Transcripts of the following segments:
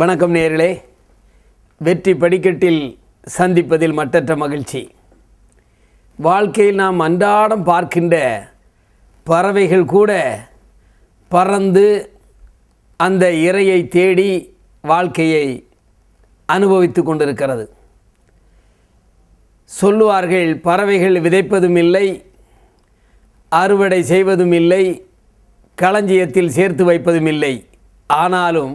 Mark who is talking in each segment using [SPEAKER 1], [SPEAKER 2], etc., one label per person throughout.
[SPEAKER 1] வணக்கம் நேர்களே வெற்றி படிக்கட்டில் சந்திப்பதில் மற்றற்ற மகிழ்ச்சி வாழ்க்கையில் நாம் அன்றாடம் பார்க்கின்ற பறவைகள் கூட பறந்து அந்த இறையை தேடி வாழ்க்கையை அனுபவித்து கொண்டிருக்கிறது சொல்லுவார்கள் பறவைகள் விதைப்பதும் இல்லை அறுவடை செய்வதும் இல்லை களஞ்சியத்தில் சேர்த்து வைப்பதும் இல்லை ஆனாலும்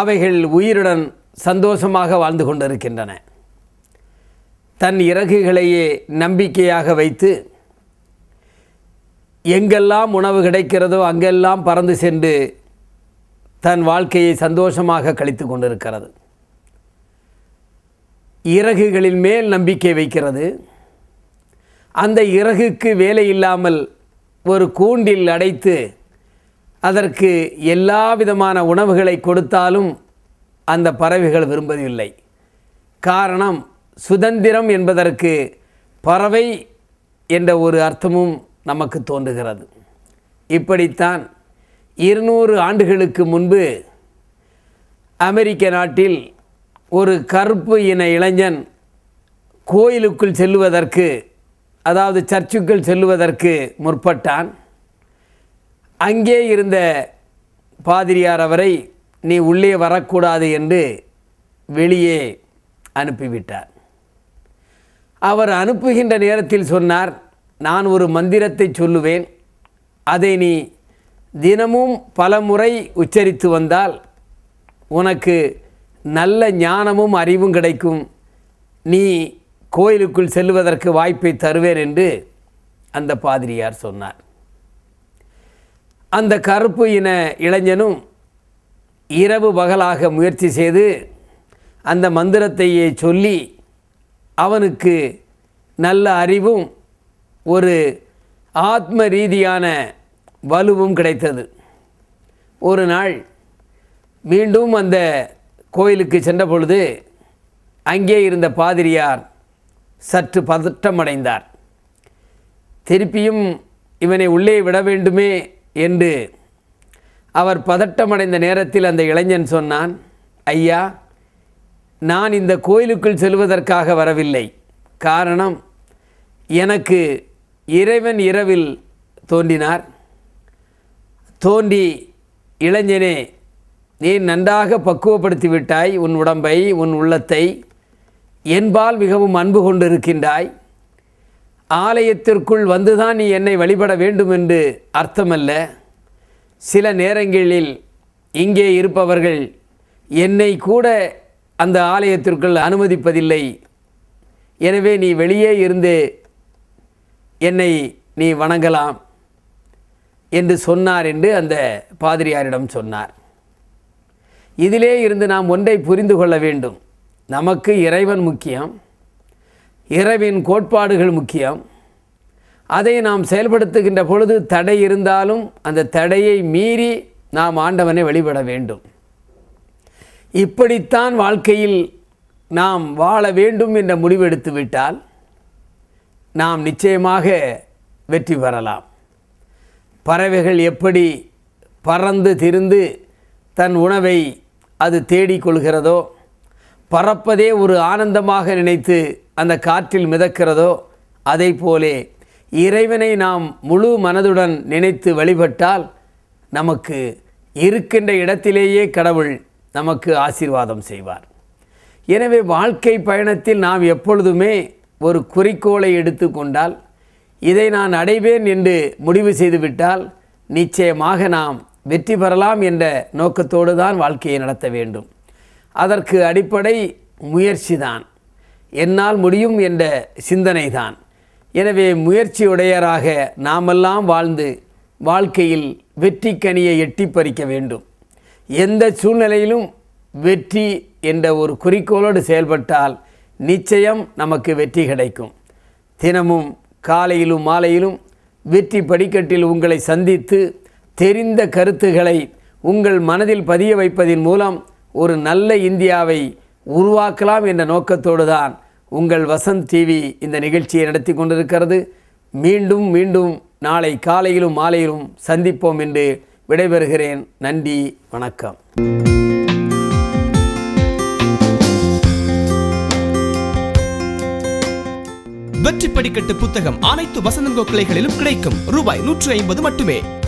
[SPEAKER 1] அவைகள் உயிருடன் சந்தோஷமாக வாழ்ந்து கொண்டிருக்கின்றன தன் இறகுகளையே நம்பிக்கையாக வைத்து எங்கெல்லாம் உணவு கிடைக்கிறதோ அங்கெல்லாம் பறந்து சென்று தன் வாழ்க்கையை சந்தோஷமாக கழித்து கொண்டிருக்கிறது இறகுகளின் மேல் நம்பிக்கை வைக்கிறது அந்த இறகுக்கு வேலை இல்லாமல் ஒரு கூண்டில் அடைத்து அதற்கு எல்லா விதமான உணவுகளை கொடுத்தாலும் அந்த பறவைகள் விரும்பவில்லை காரணம் சுதந்திரம் என்பதற்கு பறவை என்ற ஒரு அர்த்தமும் நமக்கு தோன்றுகிறது இப்படித்தான் இருநூறு ஆண்டுகளுக்கு முன்பு அமெரிக்க நாட்டில் ஒரு கருப்பு இன இளைஞன் கோயிலுக்குள் செல்லுவதற்கு அதாவது சர்ச்சுக்குள் செல்லுவதற்கு முற்பட்டான் அங்கே இருந்த பாதிரியார் அவரை நீ உள்ளே வரக்கூடாது என்று வெளியே அனுப்பிவிட்டார் அவர் அனுப்புகின்ற நேரத்தில் சொன்னார் நான் ஒரு மந்திரத்தை சொல்லுவேன் அதை நீ தினமும் பல முறை உச்சரித்து வந்தால் உனக்கு நல்ல ஞானமும் அறிவும் கிடைக்கும் நீ கோயிலுக்குள் செல்வதற்கு வாய்ப்பை தருவேன் என்று அந்த பாதிரியார் சொன்னார் அந்த கருப்பு இன இளைஞனும் இரவு பகலாக முயற்சி செய்து அந்த மந்திரத்தையே சொல்லி அவனுக்கு நல்ல அறிவும் ஒரு ஆத்ம ரீதியான வலுவும் கிடைத்தது ஒரு நாள் மீண்டும் அந்த கோயிலுக்கு சென்ற பொழுது அங்கே இருந்த பாதிரியார் சற்று பதற்றமடைந்தார் திருப்பியும் இவனை உள்ளே விட வேண்டுமே என்று அவர் பதட்டமடைந்த நேரத்தில் அந்த இளைஞன் சொன்னான் ஐயா நான் இந்த கோயிலுக்குள் செல்வதற்காக வரவில்லை காரணம் எனக்கு இறைவன் இரவில் தோன்றினார் தோன்றி இளைஞனே நீ நன்றாக பக்குவப்படுத்தி விட்டாய் உன் உடம்பை உன் உள்ளத்தை என்பால் மிகவும் அன்பு கொண்டிருக்கின்றாய் ஆலயத்திற்குள் வந்துதான் நீ என்னை வழிபட வேண்டும் என்று அர்த்தமல்ல சில நேரங்களில் இங்கே இருப்பவர்கள் என்னை கூட அந்த ஆலயத்திற்குள் அனுமதிப்பதில்லை எனவே நீ வெளியே இருந்து என்னை நீ வணங்கலாம் என்று சொன்னார் என்று அந்த பாதிரியாரிடம் சொன்னார் இதிலே இருந்து நாம் ஒன்றை புரிந்து கொள்ள வேண்டும் நமக்கு இறைவன் முக்கியம் இரவின் கோட்பாடுகள் முக்கியம் அதை நாம் செயல்படுத்துகின்ற பொழுது தடை இருந்தாலும் அந்த தடையை மீறி நாம் ஆண்டவனை வழிபட வேண்டும் இப்படித்தான் வாழ்க்கையில் நாம் வாழ வேண்டும் என்ற முடிவெடுத்து விட்டால் நாம் நிச்சயமாக வெற்றி பெறலாம் பறவைகள் எப்படி பறந்து திரிந்து தன் உணவை அது தேடிக்கொள்கிறதோ பறப்பதே ஒரு ஆனந்தமாக நினைத்து அந்த காற்றில் மிதக்கிறதோ அதை போலே இறைவனை நாம் முழு மனதுடன் நினைத்து வழிபட்டால் நமக்கு இருக்கின்ற இடத்திலேயே கடவுள் நமக்கு ஆசீர்வாதம் செய்வார் எனவே வாழ்க்கை பயணத்தில் நாம் எப்பொழுதுமே ஒரு குறிக்கோளை எடுத்துக்கொண்டால் இதை நான் அடைவேன் என்று முடிவு செய்துவிட்டால் நிச்சயமாக நாம் வெற்றி பெறலாம் என்ற நோக்கத்தோடு தான் வாழ்க்கையை நடத்த வேண்டும் அதற்கு அடிப்படை முயற்சி தான் என்னால் முடியும் என்ற சிந்தனை தான் எனவே முயற்சியுடையராக நாமெல்லாம் வாழ்ந்து வாழ்க்கையில் வெற்றி கனியை எட்டி பறிக்க வேண்டும் எந்த சூழ்நிலையிலும் வெற்றி என்ற ஒரு குறிக்கோளோடு செயல்பட்டால் நிச்சயம் நமக்கு வெற்றி கிடைக்கும் தினமும் காலையிலும் மாலையிலும் வெற்றி படிக்கட்டில் உங்களை சந்தித்து தெரிந்த கருத்துக்களை உங்கள் மனதில் பதிய வைப்பதின் மூலம் ஒரு நல்ல இந்தியாவை உருவாக்கலாம் என்ற நோக்கத்தோடு தான் உங்கள் வசந்த் டிவி இந்த நிகழ்ச்சியை நடத்தி கொண்டிருக்கிறது மீண்டும் மீண்டும் நாளை காலையிலும் மாலையிலும் சந்திப்போம் என்று விடைபெறுகிறேன் நன்றி வணக்கம் வெற்றி படிக்கட்டு புத்தகம் அனைத்து கிடைக்கும் ரூபாய் ஐம்பது மட்டுமே